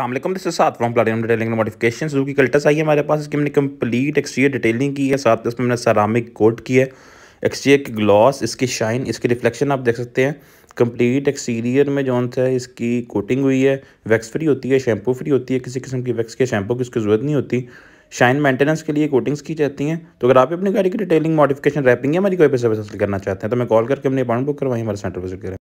Aslam this side from platinum detailing modification जो की Cultus आई है हमारे पास इसकी मैंने कंप्लीट एक्सटीरियर डिटेलिंग की है साथ में मैंने सरामिक कोट की है एक्सटीरियर की ग्लॉस इसकी शाइन इसकी रिफ्लेक्शन आप देख सकते हैं कंप्लीट एक्सटीरियर में जो है इसकी कोटिंग हुई है वैक्स फ्री होती है शैम्पू फ्री होती है किसी किस्म की वैक्स के शैम्पू की उसकी ज़रूरत नहीं होती शाइन मेंटेनेंस के लिए कोटिंग्स की जाती हैं तो अगर आप अपनी गाड़ी की डिटेलिंग मॉडिफिकेशन रैपिंग है हमारी कोई पैसे हासिल करना चाहते हैं तो मैं कॉल करके अपने अपॉइंट बुक करवाई हमारे सेंटर विजिट करें